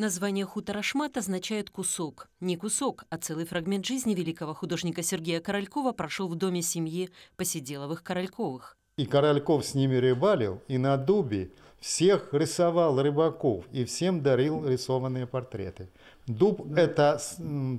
Название хутора «Шмат» означает «кусок». Не кусок, а целый фрагмент жизни великого художника Сергея Королькова прошел в доме семьи Посиделовых-Корольковых. И Корольков с ними рыбалил, и на дубе всех рисовал рыбаков, и всем дарил рисованные портреты. Дуб – это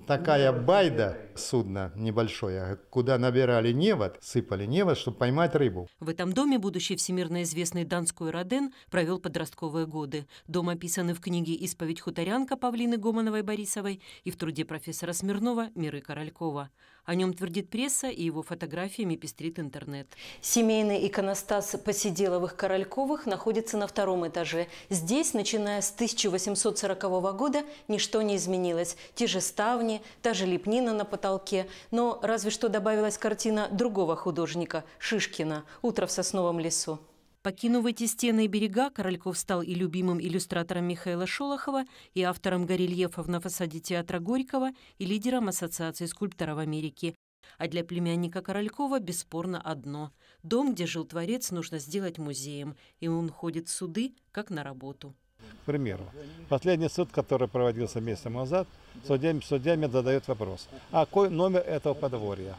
такая байда, судно небольшое, куда набирали невод, сыпали невод, чтобы поймать рыбу. В этом доме будущий всемирно известный Донской Роден провел подростковые годы. Дом описаны в книге «Исповедь хуторянка» Павлины Гомоновой-Борисовой и в труде профессора Смирнова «Миры Королькова». О нем твердит пресса, и его фотографиями пестрит интернет. Семейный иконостас Посиделовых Корольковых находится на втором этаже. Здесь, начиная с 1840 года, ничто не изменилось. Те же ставни, та же лепнина на потолке Талке, но разве что добавилась картина другого художника – Шишкина «Утро в сосновом лесу». Покинув эти стены и берега, Корольков стал и любимым иллюстратором Михаила Шолохова, и автором горельефов на фасаде театра Горького, и лидером Ассоциации скульпторов Америки. А для племянника Королькова бесспорно одно – дом, где жил творец, нужно сделать музеем, и он ходит в суды, как на работу. К примеру, последний суд, который проводился месяц назад, судьями, судьями задает вопрос, а какой номер этого подворья?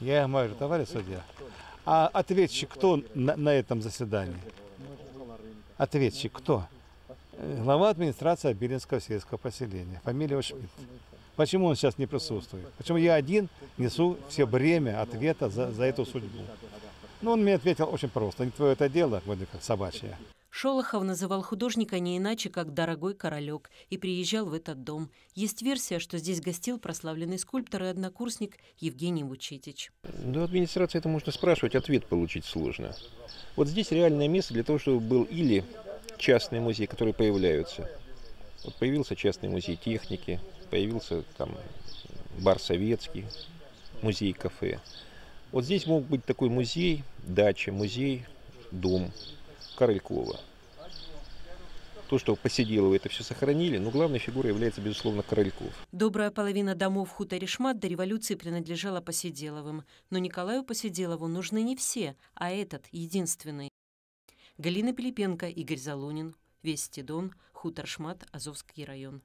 Я говорю, товарищ судья, а ответчик кто на, на этом заседании? Ответчик кто? Глава администрации Абилинского сельского поселения, фамилия Шмидт. Почему он сейчас не присутствует? Почему я один несу все бремя ответа за, за эту судьбу? Ну, он мне ответил очень просто. Не твое это дело, вроде как собачье. Шолохов называл художника не иначе, как «дорогой королек» и приезжал в этот дом. Есть версия, что здесь гостил прославленный скульптор и однокурсник Евгений Вучитич. До ну, администрация это можно спрашивать, ответ получить сложно. Вот здесь реальное место для того, чтобы был или частный музей, которые появляются. Вот появился частный музей техники, появился там бар советский, музей-кафе. Вот здесь мог быть такой музей, дача, музей, дом. Королькова. То, что Посиделова это все сохранили, но главной фигурой является, безусловно, Корольков. Добрая половина домов в хуторе Шмат до революции принадлежала Посиделовым. Но Николаю Посиделову нужны не все, а этот, единственный. Галина Пилипенко, Игорь Залунин, Вести Дон, хутор Шмат, Азовский район.